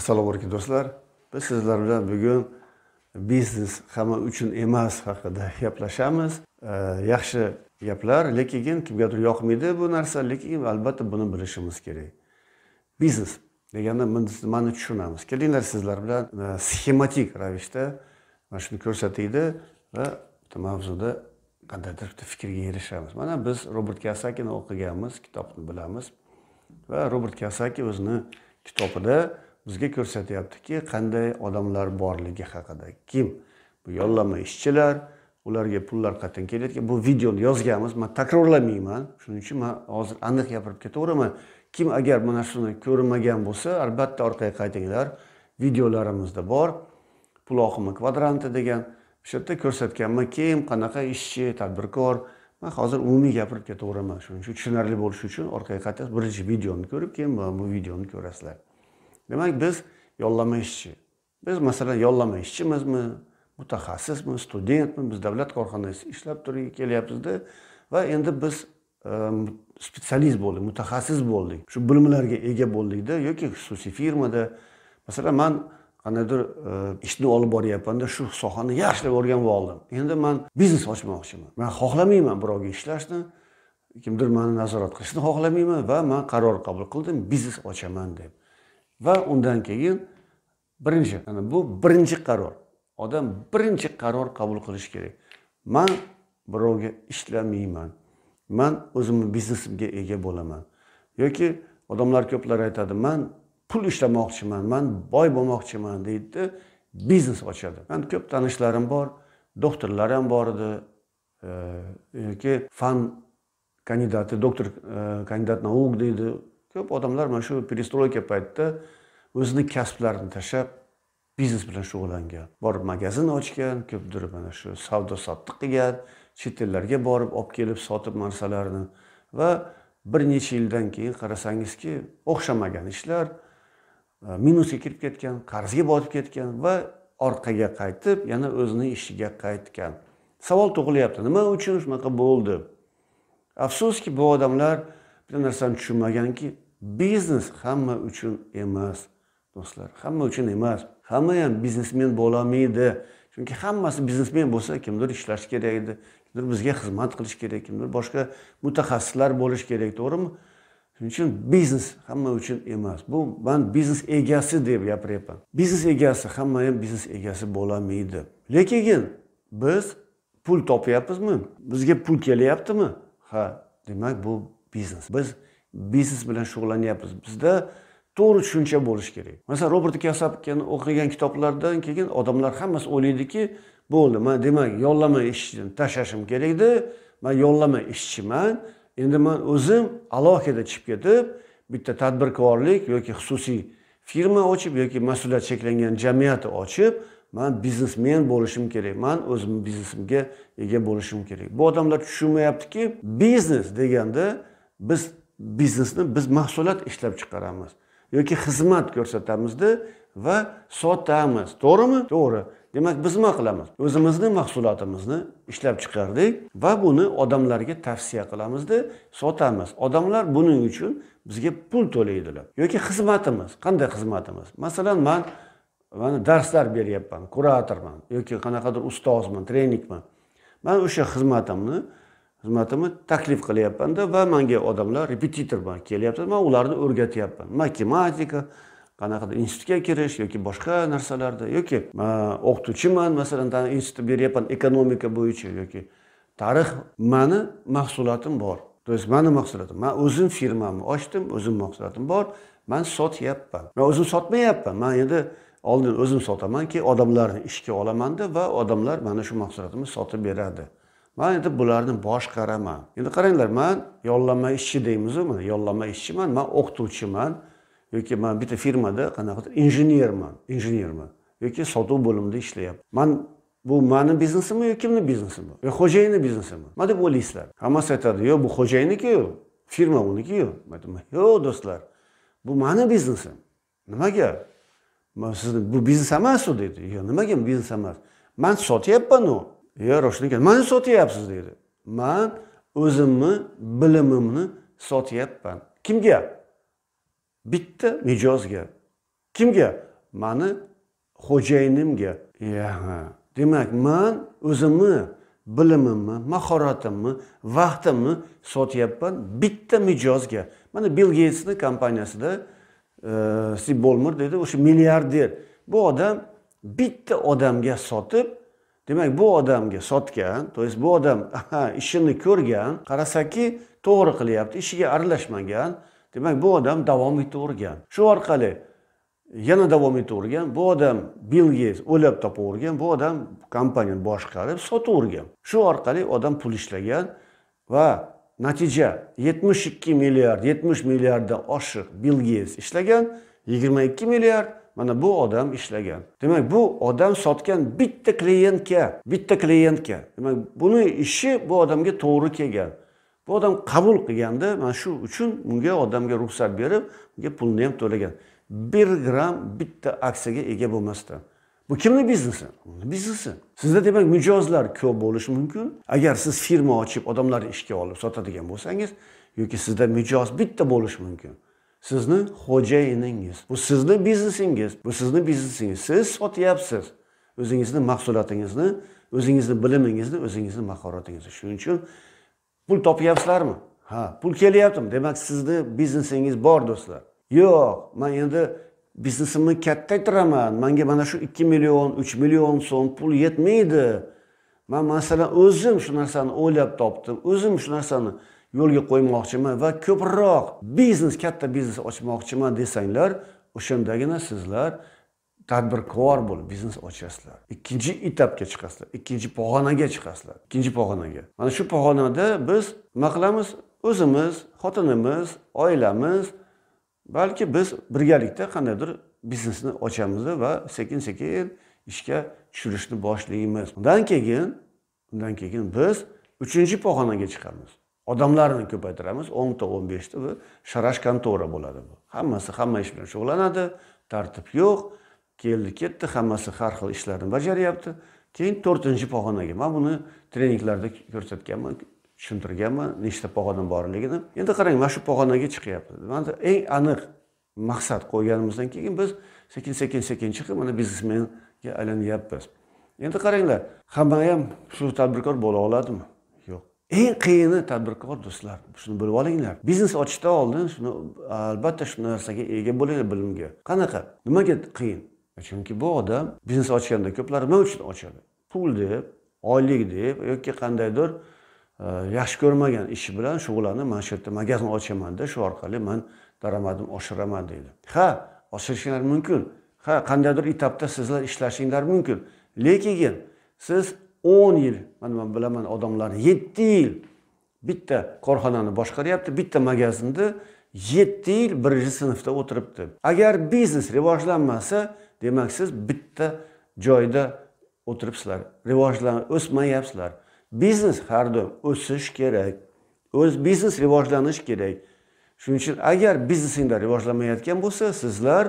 assalomu alaykum do'stlar biz sizlar bilan bugun biznes hamma uchun emas haqida gaplashamiz yaxshi gaplar lekin kimgadir yoqmaydi bu narsa lekin albatta buni bilishimiz kerak biznes deganda biz nimani tushunamiz kelinglar sizlar bilan e, sxematik ravishda mana shuni ko'rsataydi va bitta mavzuda qandaydir bitta fikrga erishamiz mana biz robert kasakini o'qiganmiz kitobni bilamiz va robert kasaki o'zini kitobida bizga ko'rsatyaptiki qanday odamlar borligi haqida kim bu yollanma ishchilar ularga pullar qayerdan kelayotgan bu videoni yozganmiz man takrorlamayman shuning uchun man hozir aniq gapirib ketaveraman kim agar mana shuni ko'rmagan bo'lsa albatta orqaga qaytinglar videolarimizda bor pul oqimi kvadranti degan o'sha yerda ko'rsatganman kim qanaqa ishchi tadbirkor man hozir umumiy gapirib ketaveraman shuning uchun tushunarli bo'lishi uchun orqaga qaytasiz birinchi videoni ko'rib keyin bu videoni ko'rasizlar demak biz yollama ishchi biz masalan yollama ishchimizmi mutaxassismi studentmi biz davlat korxonasida ishlab turib kelyapmizda va endi biz e, spetsialist bo'ldik mutaxassis bo'ldik shu bilimlarga ega bo'ldikda yoki xususiy firmada masalan man qandaydir e, ishni olib boryapmanda shu sohani yaxshilab o'rganib oldim endi man biznes ochmoqchiman man xohlamayman birovga ishlashni kimdir mani nazorat qilishni xohlamayman va man qaror qabul qildim biznes ochaman deb va undan keyin birinchi yani bu birinchi qaror odam birinchi qaror qabul qilishi kerak man birovga ishlamayman man o'zimni biznesimga ega bo'laman yoki odamlar ko'plar aytadi man pul ishlamoqchiman man boy bo'lmoqchiman deydida biznes ochadi man ko'p tanishlarim bor doktorlar ham bor edi e, yoki fan kandidati doktor e, kandidat nauk deydi ko'p odamlar mana shu перестройка paytida o'zini kasblarini tashlab biznes bilan shug'ullangan borib magazin ochgan ko'pdir mana shu savdo sotiq qilgan chet ellarga borib olib kelib sotib narsalarni va bir necha yildan keyin qarasangizki o'xshamagan ishlar e, minusga kirib ketgan qarzga botib ketgan va orqaga qaytib yana o'zini ishiga qaytgan savol tug'ilyapti nima uchun shunaqa bo'ldi afsuski bu odamlar bitta narsani tushunmaganki biznes hamma uchun emas do'stlar hamma uchun emas hamma ham biznesmen bo'lolmaydi chunki hammasi biznesmen bo'lsa kimdir ishlashi kerak edi kimdir bizga xizmat qilish kerak kimdir boshqa mutaxassislar bo'lishi kerak to'g'rimi shuning uchun biznes hamma uchun emas bu man biznes egasi deb gapiryapman biznes egasi hamma ham biznes egasi bo'lolmaydi lekin biz pul topyapmizmi bizga pul kelyaptimi ha demak bu biznes biz biznes bilan shug'ullanyapmiz bizda to'g'ri tushuncha bo'lishi kerak masalan robert kiyosaki o'qigan kitoblardan keyin odamlar hammasi o'ylaydiki bo'ldi man demak yollama ishchini tashlashim kerak edi man yollama ishchiman endi man o'zim alohida chiqib ketib bitta tadbirkorlik yoki xususiy firma ochib yoki mas'uliyati cheklangan jamiyat ochib man biznesmen bo'lishim kerak man o'zimni biznesimga ega bo'lishim kerak bu odamlar tushunmayaptiki biznes deganda biz biznesni biz mahsulot ishlab chiqaramiz yoki xizmat ko'rsatamizda va sotamiz to'g'rimi to'g'ri demak biz nima qilamiz o'zimizni mahsulotimizni ishlab chiqardik va buni odamlarga tavsiya qilamizda sotamiz odamlar buning uchun bizga pul to'laydilar yoki xizmatimiz qanday xizmatimiz masalan man mana darslar beryapman kuratorman yoki qanaqadir ustozman treningman man o'sha xizmatimni xizmatimni taklif qilyapmanda va manga odamlar repetitor bilan kelyapti man ularni o'rgatyapman matematika qanaqadir institutga kirish yoki boshqa narsalarda yoki man o'qituvchiman masalan institut beryapman ekonomika bo'yicha yoki tarix mani mahsulotim bor то есть mani mahsulotim man o'zim firmamni ochdim o'zim mahsulotim bor man sotyapman man o'zim sotmayapman man endi oldin o'zim sotaman keyin odamlarni ishga olamanda va odamlar mana shu mahsulotimni sotib beradi man endi bularni boshqaraman endi qaranglar man yollanma ishchi deymizu mana yollanma ishchiman man o'qituvchiman yoki man bitta firmada qanaqadir injenerman injenerman yoki sotuv bo'limida ishlayapman man bu mani biznesimi yo kimni biznesimi yo xo'jayinni biznesimi nima deb o'ylaysizlar hammasi aytadi yo'q bu xo'jayinnikiyu firma unikiyu man aytaman yo'q do'stlar bu mani biznesim nimaga sizni bu biznes emasu deydi yo'q nimaga biznes emas man sotyapman u yo roshnikan mani sotyapsiz deydi man o'zimni bilimimni sotyapman kimga bitta mijozga kimga mani xo'jayinimga ha demak man o'zimni bilimimni mahoratimni vaqtimni sotyapman bitta mijozga mana bill geytsni kompaniyasida e, stiv bolmer deydi o'sha milliarder bu odam bitta odamga sotib demak bu odamga sotgan то есть bu odam ishini ko'rgan qarasaki to'g'ri qilyapti ishiga aralashmagan demak bu odam davom etavergan shu orqali yana davom etavergan bu odam bill geyts o'ylab topavergan bu odam kompaniyani boshqarib sotavergan shu orqali odam pul ishlagan va natija yetmish ikki milliard yetmish milliarddan oshiq bill geyts ishlagan yigirma ikki milliard mana bu odam ishlagan demak bu odam sotgan bitta klientga bitta klientga demak buni ishi bu odamga to'g'ri kelgan bu odam qabul qilganda mana shu uchun unga odamga ruxsat berib unga pulni ham to'lagan bir gramm bitta aksiyaga ega bo'lmasdan bu kimni biznesi uni biznesi sizda demak mijozlar ko'p bo'lishi mumkin agar siz firma ochib odamlarni ishga olib sotadigan bo'lsangiz yoki sizda mijoz bitta bo'lishi mumkin sizni xo'jayiningiz bu sizni biznesingiz bu sizni biznesingiz siz sotyapsiz o'zingizni mahsulotingizni o'zingizni bilimingizni o'zingizni mahoratingizni shuning uchun pul topyapsizlarmi ha pul kelyaptimi demak sizni biznesingiz bor do'stlar yo'q man endi biznesimni kattaytiraman manga mana shu ikki million uch million so'm pul yetmaydi man masalan o'zim shu narsani o'ylab topdim o'zim shu narsani yo'lga qo'ymoqchiman va ko'proq biznes katta biznes ochmoqchiman desanglar o'shandagina sizlar tadbirkor bo'lib biznes ochasizlar ikkinchi etapga chiqasizlar ikkinchi pog'onaga chiqasizlar ikkinchi pog'onaga mana shu pog'onada biz nima qilamiz o'zimiz xotinimiz oilamiz balki biz birgalikda qandaydir biznesni ochamiz va sekin sekin ishga tushirishni boshlaymiz undan keyin undan keyin biz uchinchi pog'onaga chiqamiz odamlarni ko'paytiramiz o'nta o'n beshta bu sharash kontora bo'ladi bu hammasi hamma ish bilan shug'ullanadi tartib yo'q keldi ketdi hammasi har xil ishlarni bajaryapti keyin to'rtinchi pog'onaga man buni treninglarda ko'rsatganman tushuntirganman nechta pog'ona borligini endi qarang mana shu pog'onaga chiqyapti mana eng aniq maqsad qo'yganimizdan keyin biz sekin sekin sekin chiqib mana biznesmenga aylanyapmiz endi qaranglar hamma ham shu tadbirkor bo'la oladimi eng qiyini tadbirkor do'stlar shuni bilib olinglar biznes ochishdan oldin shuni albatta shu narsaga ega bo'linglar bilimga qanaqa nimaga qiyin chunki bu odam biznes ochganda ko'plar nima uchun ochadi pul deb oylik deb yoki qandaydir yaxshi ko'rmagan ish bilan shug'ullanib mana shu yerda magazin ochamanda shu orqali man daromadimni oshiraman deydi ha oshirishinglar mumkin ha qandaydir etapda sizlar ishlashinglar mumkin lekin siz o'n yil mana man bilaman odamlar yetti yil bitta korxonani boshqaryapti bitta magazinni yetti yil birinchi sinfda o'tiribdi agar biznes rivojlanmasa demak siz bitta joyda o'tiribsizlar rivojlan o'smayapsizlar biznes har doim o'sish kerak o'z biznes rivojlanishi kerak shuning uchun agar biznesinglar rivojlanmayotgan bo'lsa sizlar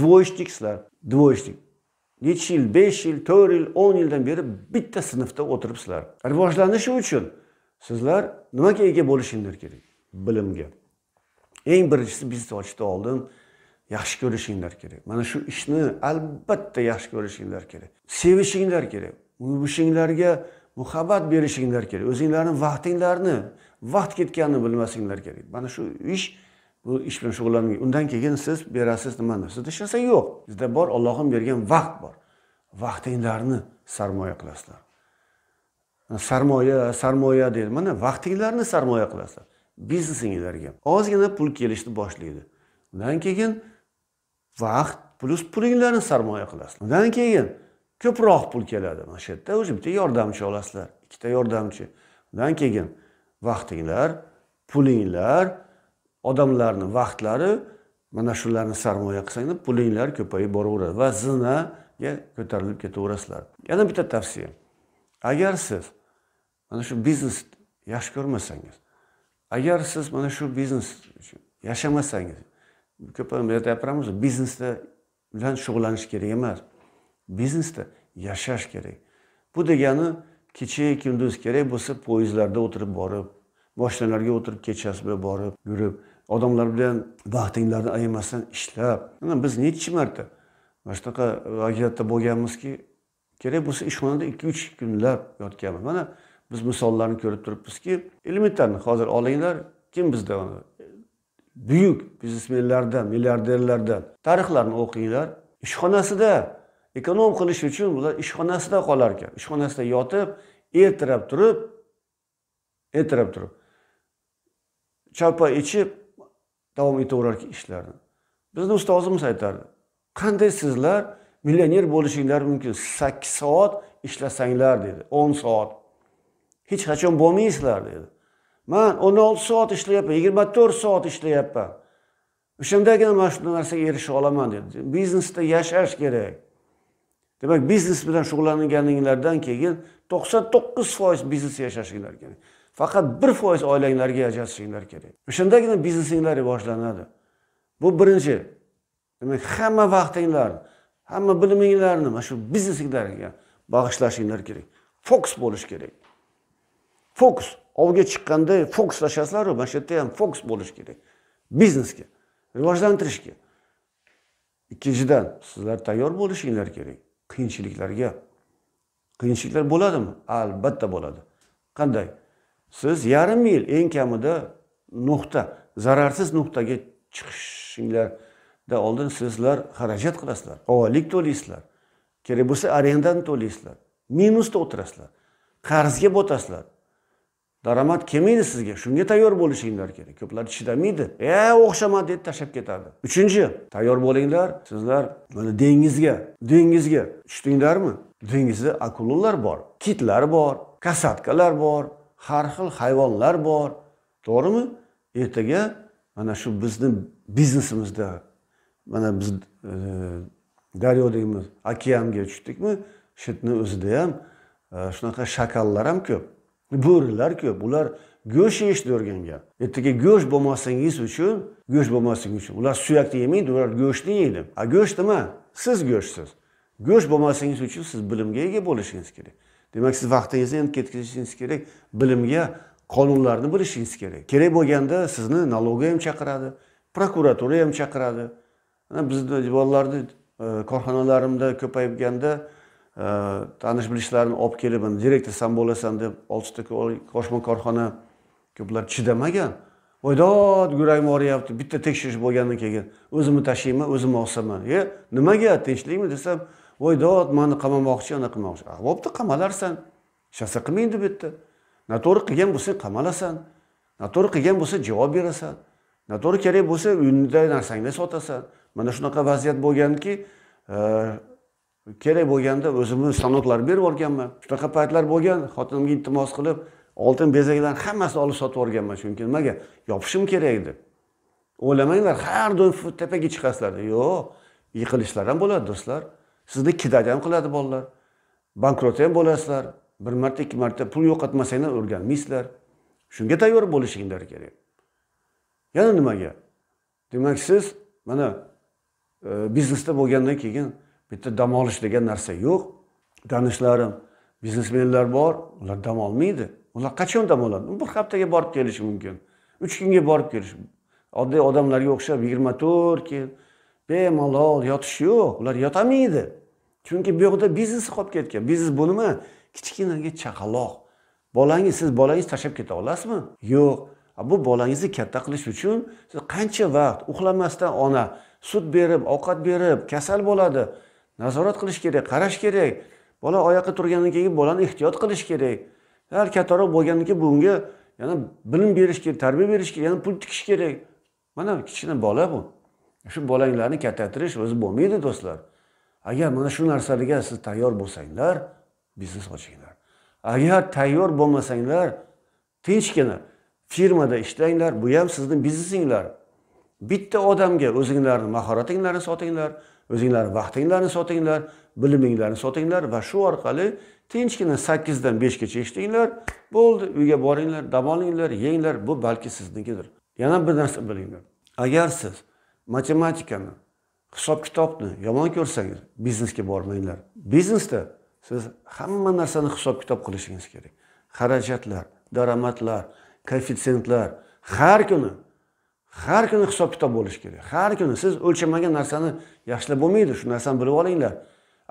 dvoishniksizlar dvoishnik necha yil besh yil to'rt yil o'n yildan beri bitta sinfda o'tiribsizlar rivojlanishi uchun sizlar nimaga ega bo'lishinglar kerak bilimga eng birinchisi biznes ochishdan oldin yaxshi ko'rishinglar kerak mana shu ishni albatta yaxshi ko'rishinglar kerak sevishinglar kerak uishinglarga muhabbat berishinglar kerak o'zinglarni vaqtinglarni vaqt ketganini bilmasinglar kerak mana shu ish bu ish bilan shug'ullanmang undan keyin siz berasiz nimani sizda hech narsa yo'q sizda bor ollohim bergan vaqt bor vaqtinglarni sarmoya qilasizlar sarmoya sarmoya deydi mana vaqtinglarni sarmoya qilasizlar biznesingizlarga ozgina pul kelishni boshlaydi undan keyin vaqt plyus pulinglarni sarmoya qilasiz undan keyin ko'proq pul keladi mana shu yerda уже bitta yordamchi olasizlar ikkita yordamchi undan keyin vaqtinglar pulinglar odamlarni vaqtlari mana shularni sarmoya qilsanglar pulinglar ko'payib boraveradi va zinaga ko'tarilib ketaverasizlar yana bitta tavsiya agar siz mana shu biznesni yaxshi ko'rmasangiz agar siz mana shu biznes yashamasangiz ko'p gapiramiz biznesda bilan shug'ullanish kerak emas biznesda yashash kerak bu degani kecha kunduz kerak bo'lsa poyezdlarda o'tirib borib moshinalarga o'tirib kechasi bilan borib yurib odamlar bilan vaqtinglarni ayamasdan ishlab mana biz nechi marta mana shunaqa vaziyatda bo'lganmizki kerak bo'lsa ishxonada ikki uch kunlab yotganmiz mana biz misollarni ko'rib turibmizki elementarni hozir olinglar kim bizda buyuk biznesmenlardan milliarderlardan tarixlarni o'qinglar ishxonasida ekonom qilish uchun ular ishxonasida qolar ekan ishxonasida yotib ertalab turib ertalab turib choypa ichib davom etaverar ishlarni bizni ustozimiz aytardi qanday sizlar millioner bo'lishinglar mumkin sakkiz soat ishlasanglar dedi o'n soat hech qachon bo'lmaysizlar dedi man o'n olti soat ishlayapman yigirma to'rt soat ishlayapman o'shandagina mana shu narsaga erisha olaman dedi biznesda yashash kerak demak biznes bilan shug'ullanganinglardan keyin to'qson to'qqiz foiz biznes yashashinglar kerak faqat bir foiz oilanglarga ajratishinglar kerak o'shandagina biznesinglar rivojlanadi bu birinchi demak hamma vaqtinglarni hamma biliminglarni mana shu biznesinglarga bag'ishlashinglar kerak fokus bo'lish kerak fokus ovga chiqqanda fokuslashasizlaru mana shu yerda ham fokus bo'lish kerak biznesga rivojlantirishga ikkinchidan sizlar tayyor bo'lishinglar kerak qiyinchiliklarga qiyinchiliklar bo'ladimi albatta bo'ladi qanday siz yarim yil eng kamida nuqta zararsiz nuqtaga chiqishinglarda oldin sizlar xarajat qilasizlar oylik to'laysizlar kerak bo'lsa arendani to'laysizlar minusda o'tirasizlar qarzga botasizlar daromad kelmaydi sizga shunga tayyor bo'lishinglar kerak ko'plar chidamaydi e o'xshamadi deb tashlab ketadi uchinchi tayyor bo'linglar sizlar mana dengizga dengizga tushdinglarmi dengizda akulalar bor kitlar bor kasatkalar bor har xil hayvonlar bor to'g'rimi ertaga mana shu bizni biznesimizda mana biz e, daryodagi okeanga tushdikmi shitni o'zida ham e, shunaqa e, shakallar ham ko'p bo'rilar ko'p ular go'sht yeyishni o'rgangan ertaga go'sht bo'lmasangiz uchun go'sht bo'lmasligi uchun ular suyakni yemaydi ular go'shtni yeydi a go'sht nima siz go'shtsiz go'sht bo'lmasangiz uchun siz bilimga ega bo'lishingiz kerak demak siz vaqtingizni endi ketkazishingiz kerak bilimga qonunlarni bilishingiz kerak kerak bo'lganda sizni nalogga ham chaqiradi prokuratura ham chaqiradi bizni bolalarni e, korxonalarimda ko'payganda e, tanish bilishlarni olib kelib direktor san bo'lasan deb oltita qo'shma korxona ko'plar chidamagan voydod yuragim og'riyapti bitta tekshirish bo'lgandan keyin o'zimni tashiyman o'zim olsaman e nimaga tinchlikmi desam voy dod mani qamamoqchi ana qilmoqchi ah, bo'pti qamalarsan hech narsa qilmaydi bu yerda noto'g'ri qilgan bo'lsang qamalasan noto'g'ri qilgan bo'lsa javob berasan noto'g'ri kerak bo'lsa uyingda narsangni sotasan mana shunaqa vaziyat bo'lganki e, kerak bo'lganda o'zimni stanoklarni berib yuborganman shunaqa paytlar bo'lgan xotinimga iltimos qilib oltin bezaklarni hammasini olib sotib yuborganman chunki nimaga yopishim kerak deb o'ylamanglar har doim tepaga chiqasizlar yo'q yiqilishlar ham bo'ladi do'stlar sizni kidad ham qiladi bolalar bankrot ham bo'lasizlar bir marta ikki marta pul yo'qotmasanglar o'rganmaysizlar shunga tayyor bo'lishinglar kerak yana nimaga demak siz mana e, biznesda bo'lgandan keyin bitta dam olish degan narsa yo'q tanishlarim biznesmenlar bor ular dam olmaydi ular qachon dam oladi bir haftaga borib kelishi mumkin uch kunga borib kelishi oddiy odamlarga o'xshab yigirma to'rt kun bemalol yotish yo'q ular yotamaydi chunki bu yoqda biznes qolib ketgan biznes bu nima kichkinaga chaqaloq bolangiz siz bolangizni tashlab keta olasizmi yo'q bu bolangizni katta qilish uchun siz qancha vaqt uxlamasdan ona sut berib ovqat berib kasal bo'ladi nazorat qilish kerak qarash kerak bola oyoqqa turgandan keyin bolani ehtiyot qilish kerak sal kattaroq bo'lgandan keyin bunga yana bilim berish kerak tarbiya berish kerak yana pul tikish kerak mana kichkina bola bu shu bolanglarni kattaytirish o'zi bo'lmaydi do'stlar agar mana shu narsalarga siz tayyor bo'lsanglar biznes ochinglar agar tayyor bo'lmasanglar tinchgina firmada ishlanglar bu ham sizni biznesinglar bitta odamga o'zinglarni mahoratinglarni sotinglar o'zinglarni vaqtinglarni sotinglar biliminglarni sotinglar va shu orqali tinchgina sakkizdan beshgacha ishlanglar bo'ldi uyga boringlar dam olinglar yenglar bu balki siznikidir yana bir narsa bilinglar agar siz matematikani hisob kitobni yomon ko'rsangiz biznesga bormanglar biznesda siz hamma narsani hisob kitob qilishingiz kerak xarajatlar daromadlar koeffitsientlar har kuni har kuni hisob kitob bo'lishi kerak har kuni siz o'lchamagan narsani yaxshilab bo'lmaydi shu narsani bilib olinglar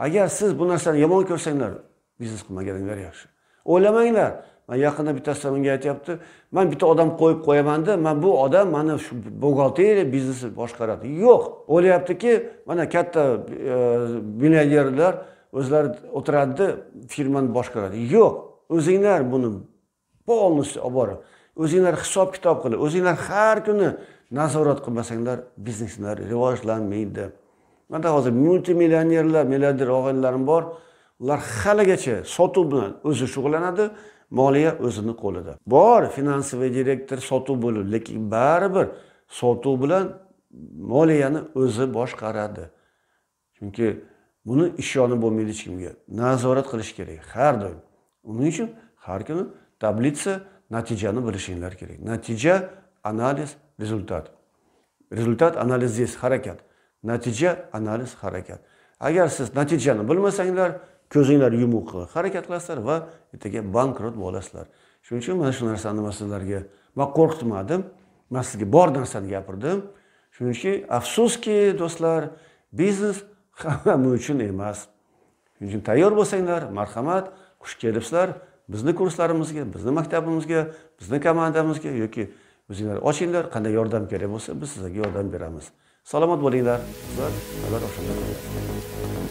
agar siz bu narsani yomon ko'rsanglar biznes qilmaganinglar yaxshi o'ylamanglar man yaqinda bittasi menga aytyapti man bitta odam qo'yib qo'yamanda man bu odam mani shu buxgalteriya biznesni boshqaradi yo'q o'ylayaptiki mana katta e, millionerlar o'zlari o'tiradida firmani boshqaradi yo'q o'zinglar buni полностью olib borib o'zinglar hisob kitob qilib o'zinglar har kuni nazorat qilmasanglar bizneslar rivojlanmaydi manda hozir multimillionerlar milliarder og'aynilarim bor ular haligacha sotuv bilan o'zi shug'ullanadi moliya o'zini qo'lida bor finansoviy direktor sotuv bo'lib lekin baribir sotuv bilan moliyani o'zi boshqaradi chunki buni ishonib bo'lmaydi hech kimga nazorat qilish kerak har doim uning uchun har kuni tablitsa natijani bilishinglar kerak natija analiz rezultat rezultat analiz здесь harakat natija analiz harakat agar siz natijani bilmasanglar ko'zinglar yumuq qilib harakat qilasizlar va ertaga bankrot bo'lasizlar shuning uchun mana shu narsani man sizlarga man qo'rqitmadim man sizga bor narsani gapirdim shuning uchun afsuski do'stlar biznes hamma uchun emas shuning uchun tayyor bo'lsanglar marhamat xush kelibsizlar bizni kurslarimizga bizni maktabimizga bizni komandamizga yoki o'zinglar ochinglar qanday yordam kerak bo'lsa biz sizlarga yordam beramiz salomat bo'linglar va